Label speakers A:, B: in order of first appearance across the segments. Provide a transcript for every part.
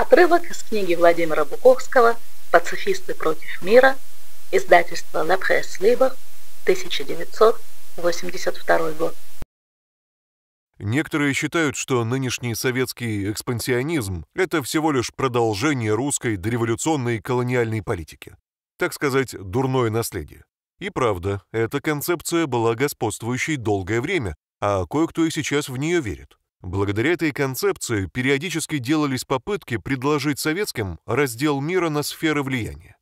A: Отрывок из книги Владимира Буковского «Пацифисты против мира», издательство «La Presse Libre», 1982 год. Некоторые считают, что нынешний советский экспансионизм – это всего лишь продолжение русской дореволюционной колониальной политики. Так сказать, дурное наследие. И правда, эта концепция была господствующей долгое время, а кое-кто и сейчас в нее верит. Благодаря этой концепции периодически делались попытки предложить советским раздел мира на сферы влияния.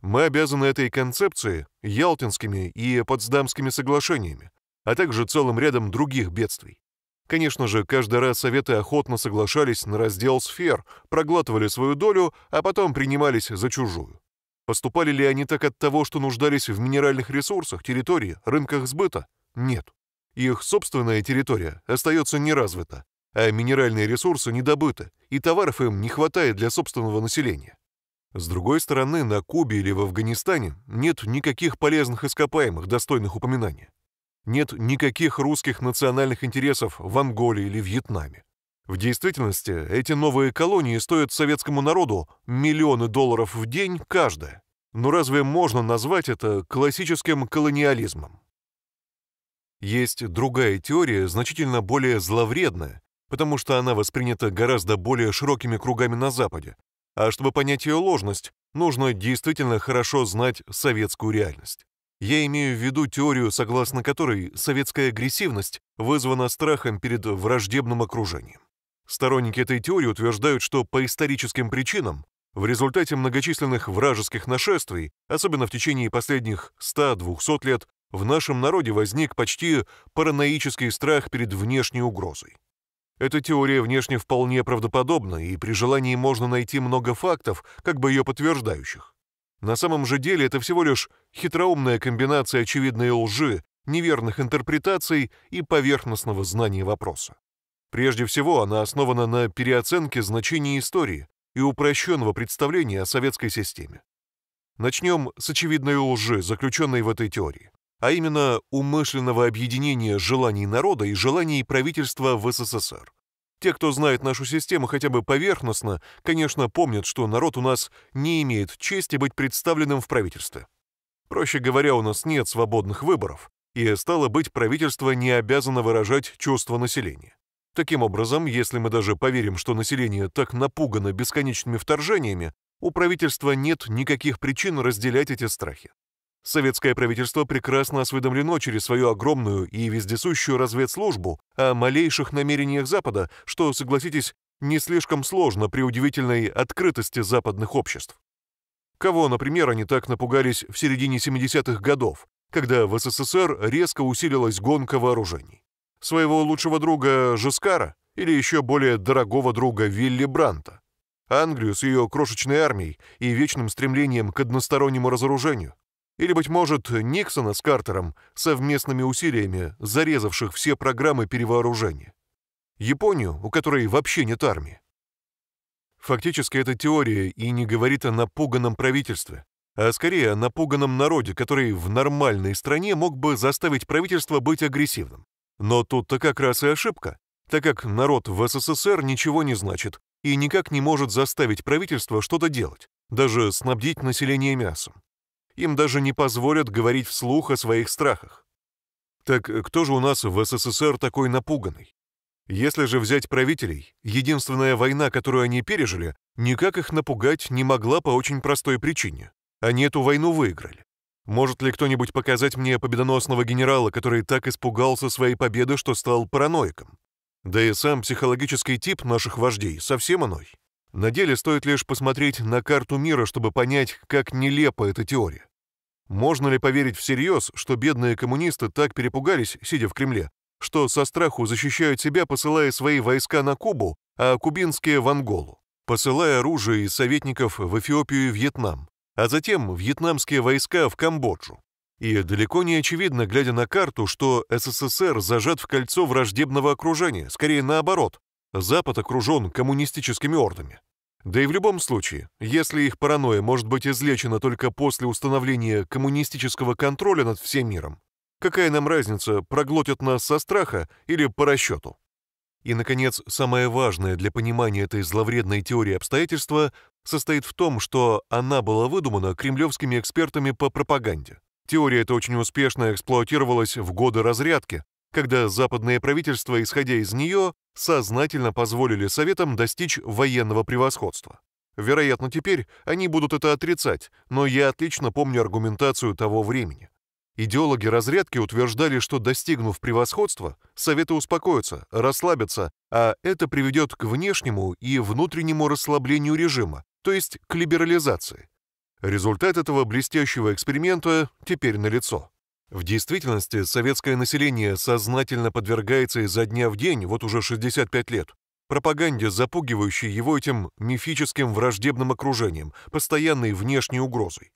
A: Мы обязаны этой концепции Ялтинскими и Потсдамскими соглашениями, а также целым рядом других бедствий. Конечно же, каждый раз Советы охотно соглашались на раздел сфер, проглатывали свою долю, а потом принимались за чужую. Поступали ли они так от того, что нуждались в минеральных ресурсах, территории, рынках сбыта? Нет. Их собственная территория остается неразвита, а минеральные ресурсы не добыты, и товаров им не хватает для собственного населения. С другой стороны, на Кубе или в Афганистане нет никаких полезных ископаемых, достойных упоминания. Нет никаких русских национальных интересов в Анголе или Вьетнаме. В действительности, эти новые колонии стоят советскому народу миллионы долларов в день каждая. Но разве можно назвать это классическим колониализмом? Есть другая теория, значительно более зловредная, потому что она воспринята гораздо более широкими кругами на Западе. А чтобы понять ее ложность, нужно действительно хорошо знать советскую реальность. Я имею в виду теорию, согласно которой советская агрессивность вызвана страхом перед враждебным окружением. Сторонники этой теории утверждают, что по историческим причинам в результате многочисленных вражеских нашествий, особенно в течение последних 100-200 лет, в нашем народе возник почти параноический страх перед внешней угрозой. Эта теория внешне вполне правдоподобна, и при желании можно найти много фактов, как бы ее подтверждающих. На самом же деле это всего лишь хитроумная комбинация очевидной лжи, неверных интерпретаций и поверхностного знания вопроса. Прежде всего, она основана на переоценке значения истории и упрощенного представления о советской системе. Начнем с очевидной лжи, заключенной в этой теории а именно умышленного объединения желаний народа и желаний правительства в СССР. Те, кто знает нашу систему хотя бы поверхностно, конечно, помнят, что народ у нас не имеет чести быть представленным в правительстве. Проще говоря, у нас нет свободных выборов, и стало быть, правительство не обязано выражать чувства населения. Таким образом, если мы даже поверим, что население так напугано бесконечными вторжениями, у правительства нет никаких причин разделять эти страхи. Советское правительство прекрасно осведомлено через свою огромную и вездесущую разведслужбу о малейших намерениях Запада, что, согласитесь, не слишком сложно при удивительной открытости западных обществ. Кого, например, они так напугались в середине 70-х годов, когда в СССР резко усилилась гонка вооружений? Своего лучшего друга Жескара или еще более дорогого друга Вилли Бранта? Англию с ее крошечной армией и вечным стремлением к одностороннему разоружению? Или, быть может, Никсона с Картером, совместными усилиями зарезавших все программы перевооружения. Японию, у которой вообще нет армии. Фактически эта теория и не говорит о напуганном правительстве, а скорее о напуганном народе, который в нормальной стране мог бы заставить правительство быть агрессивным. Но тут-то как раз и ошибка, так как народ в СССР ничего не значит и никак не может заставить правительство что-то делать, даже снабдить население мясом им даже не позволят говорить вслух о своих страхах. Так кто же у нас в СССР такой напуганный? Если же взять правителей, единственная война, которую они пережили, никак их напугать не могла по очень простой причине. Они эту войну выиграли. Может ли кто-нибудь показать мне победоносного генерала, который так испугался своей победы, что стал параноиком? Да и сам психологический тип наших вождей совсем иной. На деле стоит лишь посмотреть на карту мира, чтобы понять, как нелепа эта теория. Можно ли поверить всерьез, что бедные коммунисты так перепугались, сидя в Кремле, что со страху защищают себя, посылая свои войска на Кубу, а кубинские в Анголу, посылая оружие и советников в Эфиопию и Вьетнам, а затем вьетнамские войска в Камбоджу. И далеко не очевидно, глядя на карту, что СССР зажат в кольцо враждебного окружения, скорее наоборот. Запад окружен коммунистическими ордами. Да и в любом случае, если их паранойя может быть излечена только после установления коммунистического контроля над всем миром, какая нам разница, проглотят нас со страха или по расчету? И, наконец, самое важное для понимания этой зловредной теории обстоятельства состоит в том, что она была выдумана кремлевскими экспертами по пропаганде. Теория эта очень успешно эксплуатировалась в годы разрядки, когда западные правительства, исходя из нее, сознательно позволили Советам достичь военного превосходства. Вероятно, теперь они будут это отрицать, но я отлично помню аргументацию того времени. Идеологи разрядки утверждали, что достигнув превосходства, Советы успокоятся, расслабятся, а это приведет к внешнему и внутреннему расслаблению режима, то есть к либерализации. Результат этого блестящего эксперимента теперь налицо. В действительности советское население сознательно подвергается изо дня в день, вот уже 65 лет, пропаганде, запугивающей его этим мифическим враждебным окружением, постоянной внешней угрозой.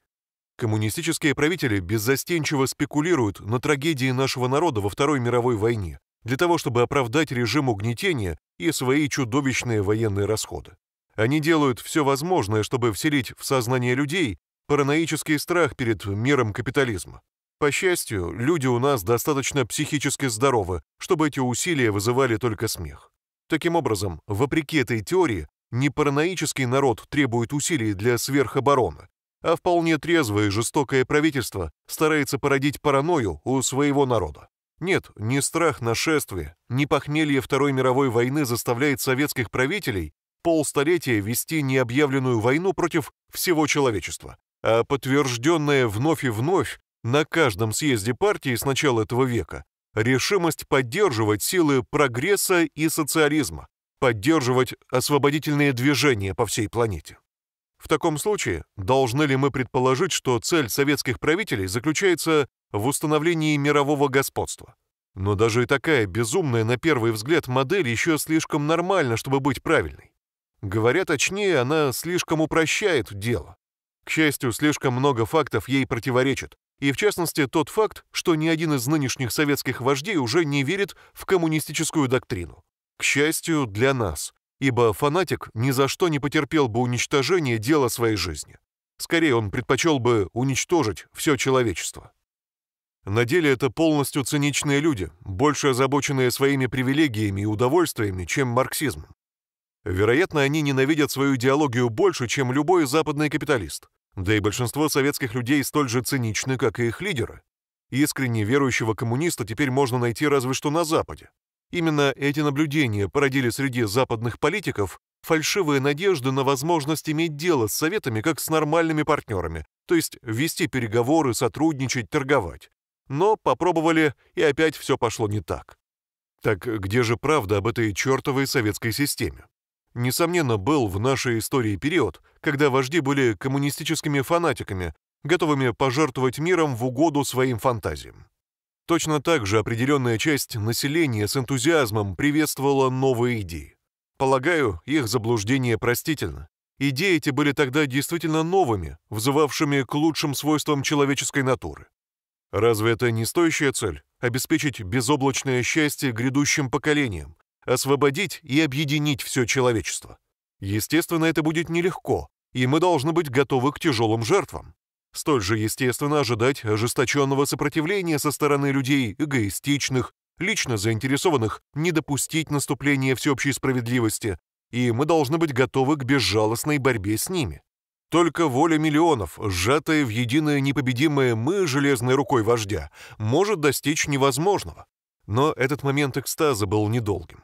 A: Коммунистические правители беззастенчиво спекулируют на трагедии нашего народа во Второй мировой войне для того, чтобы оправдать режим угнетения и свои чудовищные военные расходы. Они делают все возможное, чтобы вселить в сознание людей параноический страх перед миром капитализма, по счастью, люди у нас достаточно психически здоровы, чтобы эти усилия вызывали только смех. Таким образом, вопреки этой теории, не параноический народ требует усилий для сверхобороны, а вполне трезвое и жестокое правительство старается породить паранойю у своего народа. Нет, ни страх нашествия, ни похмелье Второй мировой войны заставляет советских правителей полстолетия вести необъявленную войну против всего человечества, а подтвержденная вновь и вновь на каждом съезде партии с начала этого века решимость поддерживать силы прогресса и социализма, поддерживать освободительные движения по всей планете. В таком случае, должны ли мы предположить, что цель советских правителей заключается в установлении мирового господства? Но даже и такая безумная на первый взгляд модель еще слишком нормальна, чтобы быть правильной. Говоря точнее, она слишком упрощает дело. К счастью, слишком много фактов ей противоречит, и в частности тот факт, что ни один из нынешних советских вождей уже не верит в коммунистическую доктрину. К счастью для нас, ибо фанатик ни за что не потерпел бы уничтожения дела своей жизни. Скорее, он предпочел бы уничтожить все человечество. На деле это полностью циничные люди, больше озабоченные своими привилегиями и удовольствиями, чем марксизмом. Вероятно, они ненавидят свою идеологию больше, чем любой западный капиталист. Да и большинство советских людей столь же циничны, как и их лидеры. Искренне верующего коммуниста теперь можно найти разве что на Западе. Именно эти наблюдения породили среди западных политиков фальшивые надежды на возможность иметь дело с советами как с нормальными партнерами, то есть вести переговоры, сотрудничать, торговать. Но попробовали, и опять все пошло не так. Так где же правда об этой чертовой советской системе? Несомненно, был в нашей истории период, когда вожди были коммунистическими фанатиками, готовыми пожертвовать миром в угоду своим фантазиям. Точно так же определенная часть населения с энтузиазмом приветствовала новые идеи. Полагаю, их заблуждение простительно. Идеи эти были тогда действительно новыми, взывавшими к лучшим свойствам человеческой натуры. Разве это не стоящая цель – обеспечить безоблачное счастье грядущим поколениям, освободить и объединить все человечество. Естественно, это будет нелегко, и мы должны быть готовы к тяжелым жертвам. Столь же естественно ожидать ожесточенного сопротивления со стороны людей эгоистичных, лично заинтересованных не допустить наступления всеобщей справедливости, и мы должны быть готовы к безжалостной борьбе с ними. Только воля миллионов, сжатая в единое непобедимое «мы» железной рукой вождя, может достичь невозможного. Но этот момент экстаза был недолгим.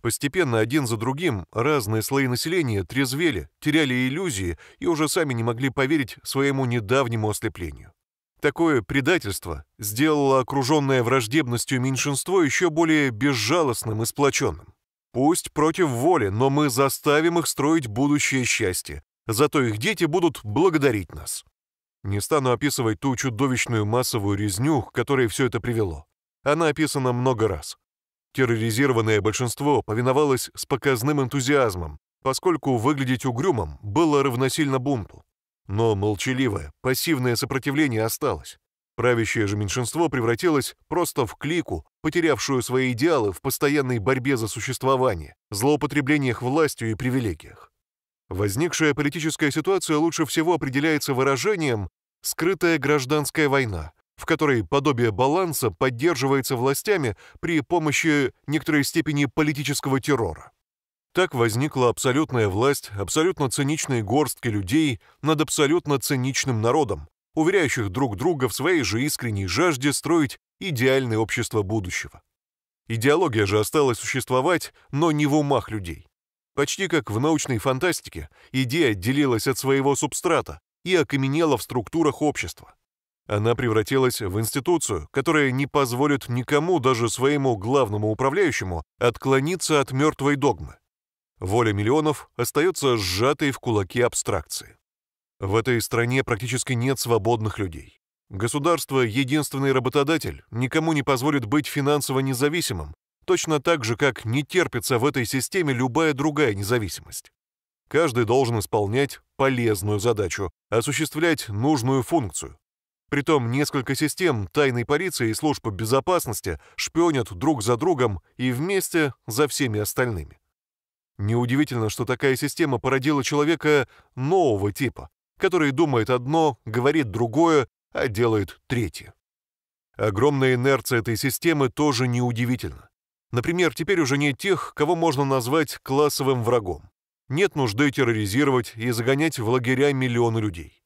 A: Постепенно один за другим разные слои населения трезвели, теряли иллюзии и уже сами не могли поверить своему недавнему ослеплению. Такое предательство сделало окруженное враждебностью меньшинство еще более безжалостным и сплоченным. Пусть против воли, но мы заставим их строить будущее счастье, зато их дети будут благодарить нас. Не стану описывать ту чудовищную массовую резню, к которой все это привело. Она описана много раз. Терроризированное большинство повиновалось с показным энтузиазмом, поскольку выглядеть угрюмым было равносильно бунту. Но молчаливое, пассивное сопротивление осталось. Правящее же меньшинство превратилось просто в клику, потерявшую свои идеалы в постоянной борьбе за существование, злоупотреблениях властью и привилегиях. Возникшая политическая ситуация лучше всего определяется выражением «скрытая гражданская война», в которой подобие баланса поддерживается властями при помощи некоторой степени политического террора. Так возникла абсолютная власть абсолютно циничной горстки людей над абсолютно циничным народом, уверяющих друг друга в своей же искренней жажде строить идеальное общество будущего. Идеология же осталась существовать, но не в умах людей. Почти как в научной фантастике, идея отделилась от своего субстрата и окаменела в структурах общества, она превратилась в институцию, которая не позволит никому, даже своему главному управляющему, отклониться от мертвой догмы. Воля миллионов остается сжатой в кулаки абстракции. В этой стране практически нет свободных людей. Государство — единственный работодатель, никому не позволит быть финансово независимым, точно так же, как не терпится в этой системе любая другая независимость. Каждый должен исполнять полезную задачу, осуществлять нужную функцию, Притом несколько систем тайной полиции и служб безопасности шпионят друг за другом и вместе за всеми остальными. Неудивительно, что такая система породила человека нового типа, который думает одно, говорит другое, а делает третье. Огромная инерция этой системы тоже неудивительна. Например, теперь уже нет тех, кого можно назвать классовым врагом. Нет нужды терроризировать и загонять в лагеря миллионы людей.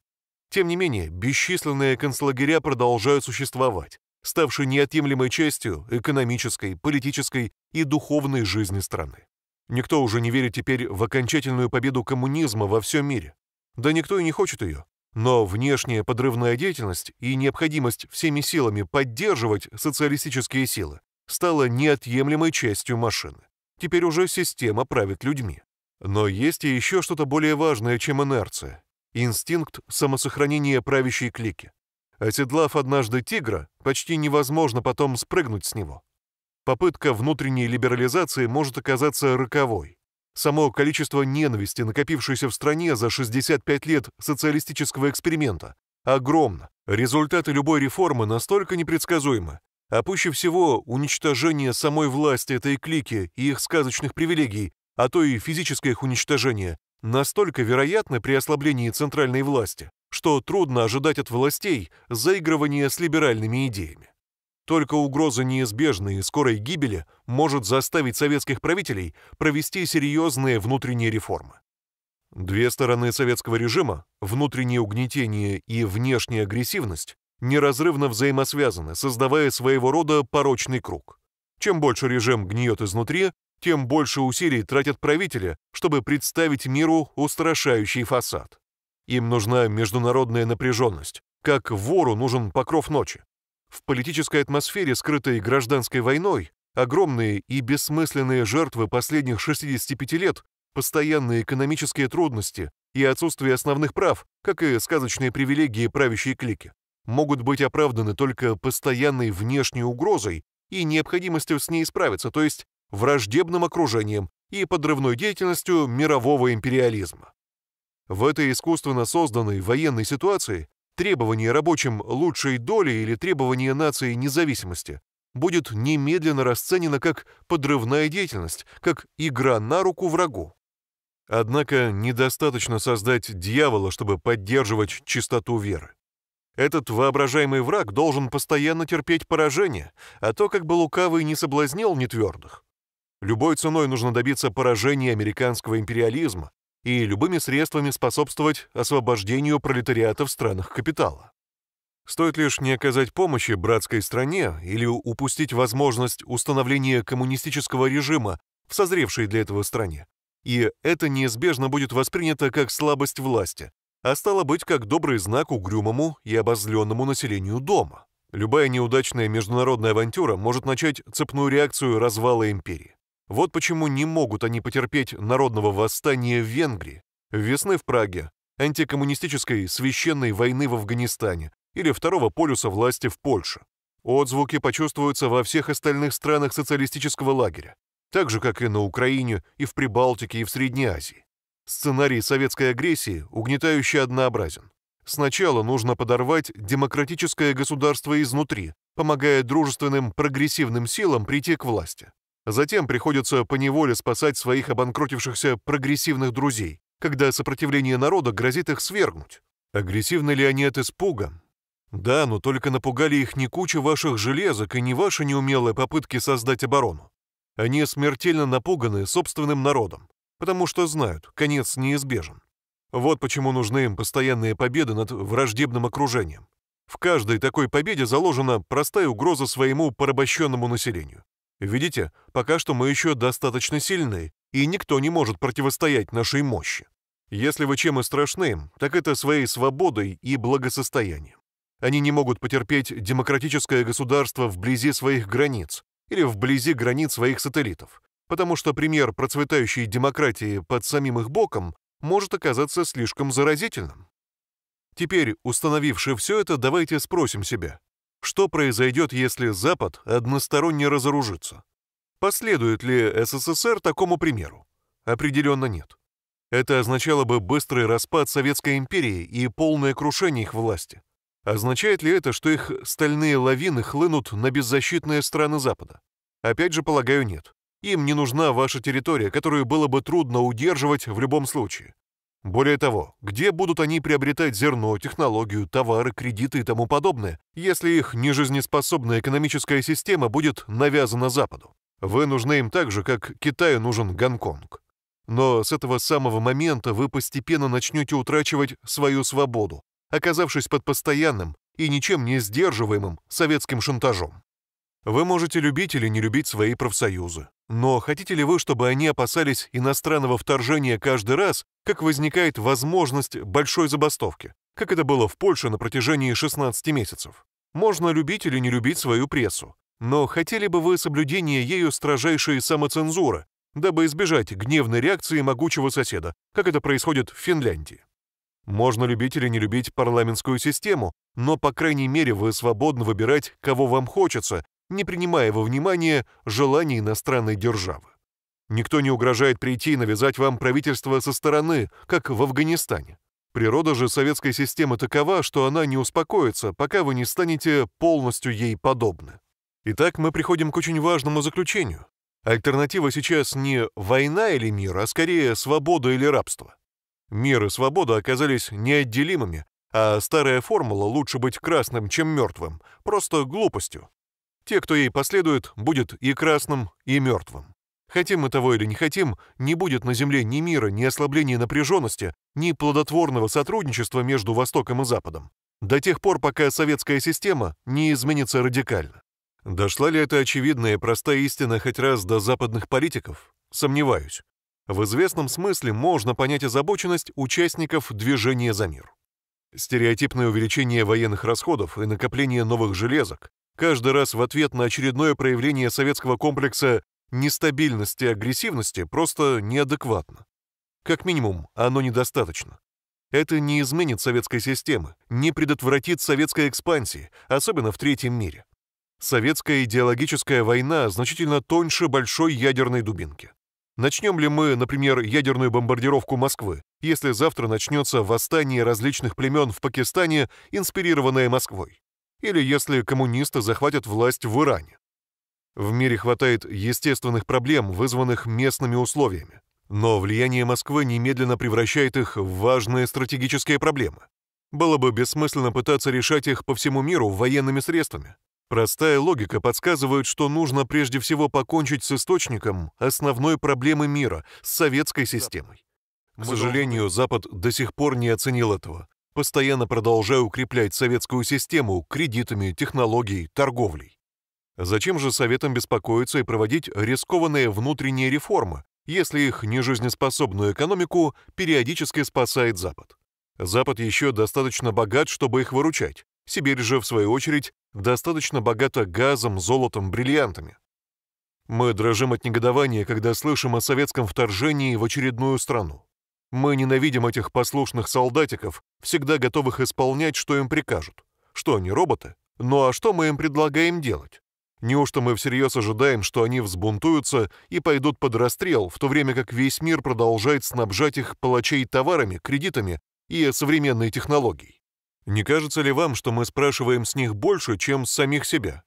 A: Тем не менее, бесчисленные концлагеря продолжают существовать, ставшие неотъемлемой частью экономической, политической и духовной жизни страны. Никто уже не верит теперь в окончательную победу коммунизма во всем мире. Да никто и не хочет ее. Но внешняя подрывная деятельность и необходимость всеми силами поддерживать социалистические силы стала неотъемлемой частью машины. Теперь уже система правит людьми. Но есть и еще что-то более важное, чем инерция, инстинкт самосохранения правящей клики. Оседлав однажды тигра, почти невозможно потом спрыгнуть с него. Попытка внутренней либерализации может оказаться роковой. Само количество ненависти, накопившейся в стране за 65 лет социалистического эксперимента, огромно. Результаты любой реформы настолько непредсказуемы, а пуще всего уничтожение самой власти этой клики и их сказочных привилегий, а то и физическое их уничтожение, настолько вероятны при ослаблении центральной власти, что трудно ожидать от властей заигрывания с либеральными идеями. Только угроза неизбежной и скорой гибели может заставить советских правителей провести серьезные внутренние реформы. Две стороны советского режима, внутреннее угнетение и внешняя агрессивность, неразрывно взаимосвязаны, создавая своего рода порочный круг. Чем больше режим гниет изнутри, тем больше усилий тратят правители, чтобы представить миру устрашающий фасад. Им нужна международная напряженность, как вору нужен покров ночи. В политической атмосфере, скрытой гражданской войной, огромные и бессмысленные жертвы последних 65 лет, постоянные экономические трудности и отсутствие основных прав, как и сказочные привилегии правящей клики, могут быть оправданы только постоянной внешней угрозой и необходимостью с ней справиться, то есть враждебным окружением и подрывной деятельностью мирового империализма. В этой искусственно созданной военной ситуации требование рабочим лучшей доли или требование нации независимости будет немедленно расценено как подрывная деятельность, как игра на руку врагу. Однако недостаточно создать дьявола, чтобы поддерживать чистоту веры. Этот воображаемый враг должен постоянно терпеть поражение, а то, как бы лукавый не соблазнил нетвердых, Любой ценой нужно добиться поражения американского империализма и любыми средствами способствовать освобождению пролетариата в странах капитала. Стоит лишь не оказать помощи братской стране или упустить возможность установления коммунистического режима в созревшей для этого стране. И это неизбежно будет воспринято как слабость власти, а стало быть, как добрый знак угрюмому и обозленному населению дома. Любая неудачная международная авантюра может начать цепную реакцию развала империи. Вот почему не могут они потерпеть народного восстания в Венгрии, весны в Праге, антикоммунистической священной войны в Афганистане или второго полюса власти в Польше. Отзвуки почувствуются во всех остальных странах социалистического лагеря, так же, как и на Украине, и в Прибалтике, и в Средней Азии. Сценарий советской агрессии угнетающе однообразен. Сначала нужно подорвать демократическое государство изнутри, помогая дружественным прогрессивным силам прийти к власти. Затем приходится поневоле спасать своих обанкротившихся прогрессивных друзей, когда сопротивление народа грозит их свергнуть. Агрессивны ли они от испуга? Да, но только напугали их не куча ваших железок и не ваши неумелые попытки создать оборону. Они смертельно напуганы собственным народом, потому что знают, конец неизбежен. Вот почему нужны им постоянные победы над враждебным окружением. В каждой такой победе заложена простая угроза своему порабощенному населению. Видите, пока что мы еще достаточно сильны, и никто не может противостоять нашей мощи. Если вы чем и страшны, так это своей свободой и благосостоянием. Они не могут потерпеть демократическое государство вблизи своих границ или вблизи границ своих сателлитов, потому что пример процветающей демократии под самим их боком может оказаться слишком заразительным. Теперь, установивши все это, давайте спросим себя, что произойдет, если Запад односторонне разоружится? Последует ли СССР такому примеру? Определенно нет. Это означало бы быстрый распад Советской империи и полное крушение их власти. Означает ли это, что их стальные лавины хлынут на беззащитные страны Запада? Опять же, полагаю, нет. Им не нужна ваша территория, которую было бы трудно удерживать в любом случае. Более того, где будут они приобретать зерно, технологию, товары, кредиты и тому подобное, если их нежизнеспособная экономическая система будет навязана Западу? Вы нужны им так же, как Китаю нужен Гонконг. Но с этого самого момента вы постепенно начнете утрачивать свою свободу, оказавшись под постоянным и ничем не сдерживаемым советским шантажом. Вы можете любить или не любить свои профсоюзы. Но хотите ли вы, чтобы они опасались иностранного вторжения каждый раз, как возникает возможность большой забастовки, как это было в Польше на протяжении 16 месяцев? Можно любить или не любить свою прессу. Но хотели бы вы соблюдение ею строжайшей самоцензуры, дабы избежать гневной реакции могучего соседа, как это происходит в Финляндии? Можно любить или не любить парламентскую систему, но, по крайней мере, вы свободно выбирать, кого вам хочется, не принимая во внимание желаний иностранной державы. Никто не угрожает прийти и навязать вам правительство со стороны, как в Афганистане. Природа же советской системы такова, что она не успокоится, пока вы не станете полностью ей подобны. Итак, мы приходим к очень важному заключению. Альтернатива сейчас не война или мир, а скорее свобода или рабство. Мир и свобода оказались неотделимыми, а старая формула «лучше быть красным, чем мертвым» — просто глупостью, те, кто ей последует, будет и красным, и мертвым. Хотим мы того или не хотим, не будет на Земле ни мира, ни ослабления напряженности, ни плодотворного сотрудничества между Востоком и Западом. До тех пор, пока советская система не изменится радикально. Дошла ли эта очевидная и простая истина хоть раз до западных политиков? Сомневаюсь. В известном смысле можно понять озабоченность участников движения за мир. Стереотипное увеличение военных расходов и накопление новых железок, Каждый раз в ответ на очередное проявление советского комплекса нестабильности и агрессивности просто неадекватно. Как минимум, оно недостаточно. Это не изменит советской системы, не предотвратит советской экспансии, особенно в третьем мире. Советская идеологическая война значительно тоньше большой ядерной дубинки. Начнем ли мы, например, ядерную бомбардировку Москвы, если завтра начнется восстание различных племен в Пакистане, инспирированное Москвой? или если коммунисты захватят власть в Иране. В мире хватает естественных проблем, вызванных местными условиями. Но влияние Москвы немедленно превращает их в важные стратегические проблемы. Было бы бессмысленно пытаться решать их по всему миру военными средствами. Простая логика подсказывает, что нужно прежде всего покончить с источником основной проблемы мира, с советской системой. К сожалению, Запад до сих пор не оценил этого постоянно продолжая укреплять советскую систему кредитами, технологией, торговлей. Зачем же Советам беспокоиться и проводить рискованные внутренние реформы, если их нежизнеспособную экономику периодически спасает Запад? Запад еще достаточно богат, чтобы их выручать. Сибирь же, в свою очередь, достаточно богата газом, золотом, бриллиантами. Мы дрожим от негодования, когда слышим о советском вторжении в очередную страну. Мы ненавидим этих послушных солдатиков, всегда готовых исполнять, что им прикажут. Что они, роботы? Ну а что мы им предлагаем делать? Неужто мы всерьез ожидаем, что они взбунтуются и пойдут под расстрел, в то время как весь мир продолжает снабжать их палачей товарами, кредитами и современной технологией? Не кажется ли вам, что мы спрашиваем с них больше, чем с самих себя?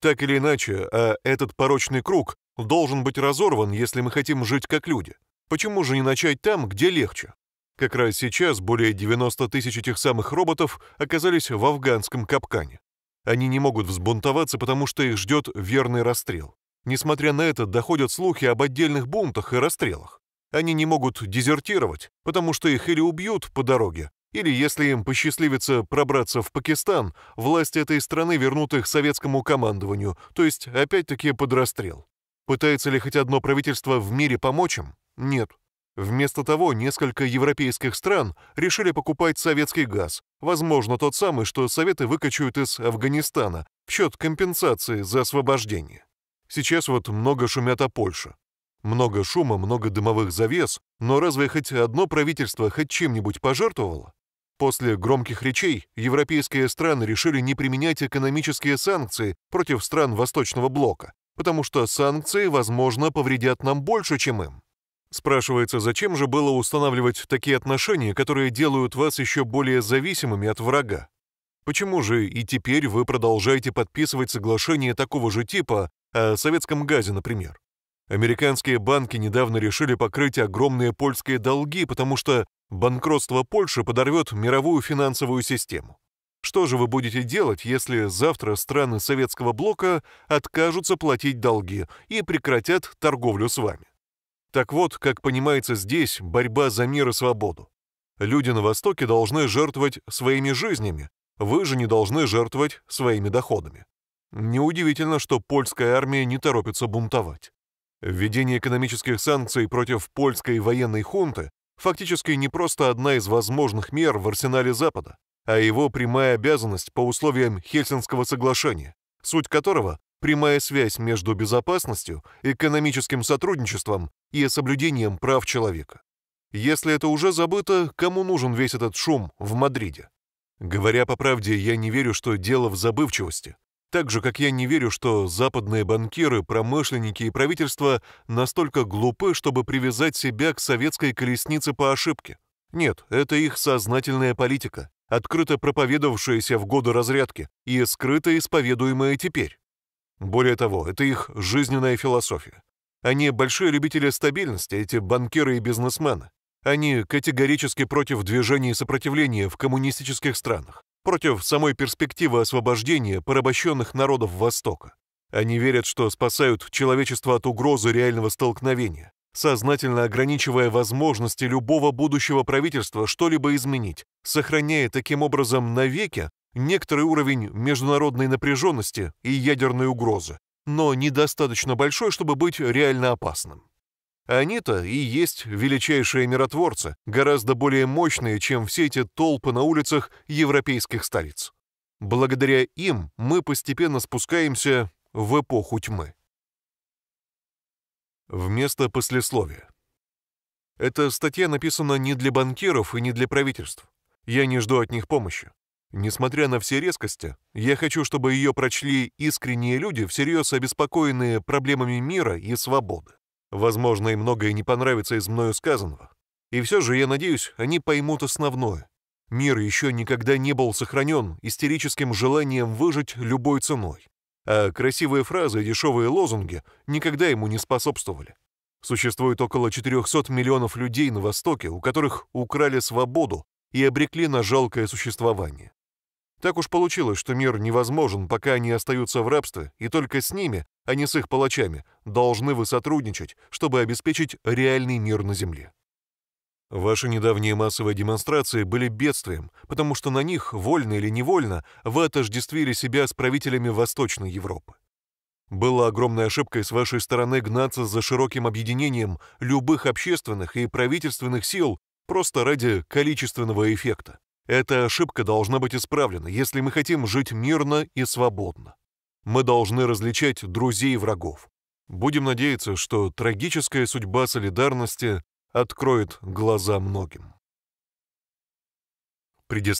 A: Так или иначе, а этот порочный круг должен быть разорван, если мы хотим жить как люди. Почему же не начать там, где легче? Как раз сейчас более 90 тысяч этих самых роботов оказались в афганском капкане. Они не могут взбунтоваться, потому что их ждет верный расстрел. Несмотря на это, доходят слухи об отдельных бунтах и расстрелах. Они не могут дезертировать, потому что их или убьют по дороге, или, если им посчастливится пробраться в Пакистан, власти этой страны вернут их советскому командованию, то есть опять-таки под расстрел. Пытается ли хоть одно правительство в мире помочь им? Нет. Вместо того, несколько европейских стран решили покупать советский газ, возможно, тот самый, что Советы выкачают из Афганистана в счет компенсации за освобождение. Сейчас вот много шумят о Польше. Много шума, много дымовых завес, но разве хоть одно правительство хоть чем-нибудь пожертвовало? После громких речей европейские страны решили не применять экономические санкции против стран Восточного блока, потому что санкции, возможно, повредят нам больше, чем им. Спрашивается, зачем же было устанавливать такие отношения, которые делают вас еще более зависимыми от врага? Почему же и теперь вы продолжаете подписывать соглашения такого же типа о советском газе, например? Американские банки недавно решили покрыть огромные польские долги, потому что банкротство Польши подорвет мировую финансовую систему. Что же вы будете делать, если завтра страны советского блока откажутся платить долги и прекратят торговлю с вами? Так вот, как понимается здесь, борьба за мир и свободу. Люди на Востоке должны жертвовать своими жизнями, вы же не должны жертвовать своими доходами. Неудивительно, что польская армия не торопится бунтовать. Введение экономических санкций против польской военной хунты фактически не просто одна из возможных мер в арсенале Запада, а его прямая обязанность по условиям Хельсинского соглашения, суть которого прямая связь между безопасностью, экономическим сотрудничеством и соблюдением прав человека. Если это уже забыто, кому нужен весь этот шум в Мадриде? Говоря по правде, я не верю, что дело в забывчивости. Так же, как я не верю, что западные банкиры, промышленники и правительство настолько глупы, чтобы привязать себя к советской колеснице по ошибке. Нет, это их сознательная политика, открыто проповедовавшаяся в годы разрядки и скрыто исповедуемая теперь. Более того, это их жизненная философия. Они большие любители стабильности, эти банкиры и бизнесмены. Они категорически против движения и сопротивления в коммунистических странах, против самой перспективы освобождения порабощенных народов Востока. Они верят, что спасают человечество от угрозы реального столкновения, сознательно ограничивая возможности любого будущего правительства что-либо изменить, сохраняя таким образом навеки некоторый уровень международной напряженности и ядерной угрозы, но недостаточно большой, чтобы быть реально опасным. Они-то и есть величайшие миротворцы, гораздо более мощные, чем все эти толпы на улицах европейских столиц. Благодаря им мы постепенно спускаемся в эпоху тьмы. Вместо послесловия. Эта статья написана не для банкиров и не для правительств. Я не жду от них помощи. Несмотря на все резкости, я хочу, чтобы ее прочли искренние люди, всерьез обеспокоенные проблемами мира и свободы. Возможно, им многое не понравится из мною сказанного. И все же, я надеюсь, они поймут основное. Мир еще никогда не был сохранен истерическим желанием выжить любой ценой. А красивые фразы и дешевые лозунги никогда ему не способствовали. Существует около 400 миллионов людей на Востоке, у которых украли свободу и обрекли на жалкое существование. Так уж получилось, что мир невозможен, пока они остаются в рабстве, и только с ними, а не с их палачами, должны вы сотрудничать, чтобы обеспечить реальный мир на Земле. Ваши недавние массовые демонстрации были бедствием, потому что на них, вольно или невольно, вы отождествили себя с правителями Восточной Европы. Было огромной ошибкой с вашей стороны гнаться за широким объединением любых общественных и правительственных сил просто ради количественного эффекта. Эта ошибка должна быть исправлена, если мы хотим жить мирно и свободно. Мы должны различать друзей и врагов. Будем надеяться, что трагическая судьба солидарности откроет глаза многим. Предисловие